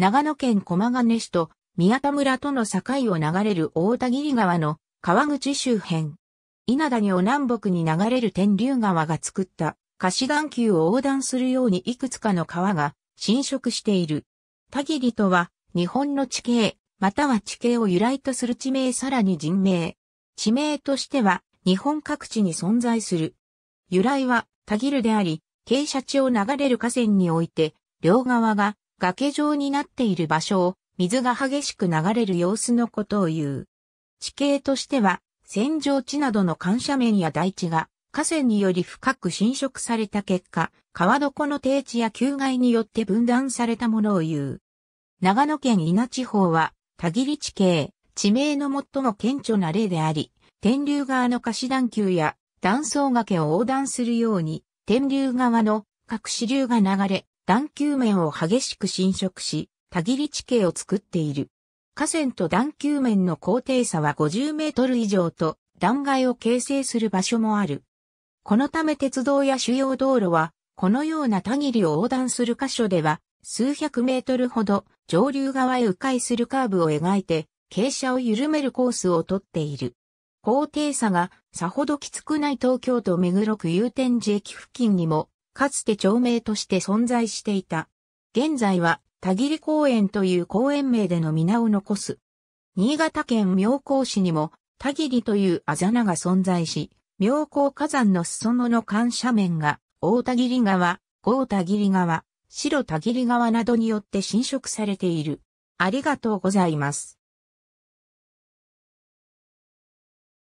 長野県駒ヶ根市と宮田村との境を流れる大田切川の川口周辺。稲田を南北に流れる天竜川が作った菓子段丘を横断するようにいくつかの川が浸食している。田切とは日本の地形、または地形を由来とする地名さらに人名。地名としては日本各地に存在する。由来は田切であり、傾斜地を流れる河川において両側が崖状になっている場所を水が激しく流れる様子のことを言う。地形としては、戦場地などの緩斜面や大地が河川により深く侵食された結果、川床の低地や旧害によって分断されたものを言う。長野県稲地方は、田切地形、地名の最も顕著な例であり、天竜川の貸し段丘や断層崖を横断するように、天竜川の各支流が流れ、段球面を激しく侵食し、田切地形を作っている。河川と段球面の高低差は50メートル以上と、断崖を形成する場所もある。このため鉄道や主要道路は、このような田切を横断する箇所では、数百メートルほど上流側へ迂回するカーブを描いて、傾斜を緩めるコースをとっている。高低差がさほどきつくない東京都目黒区有天寺駅付近にもかつて町名として存在していた。現在は、田切公園という公園名での皆を残す。新潟県妙高市にも、田切というあざなが存在し、妙高火山の裾野の緩斜面が、大田切川、豪田切川、白田切川などによって侵食されている。ありがとうございます。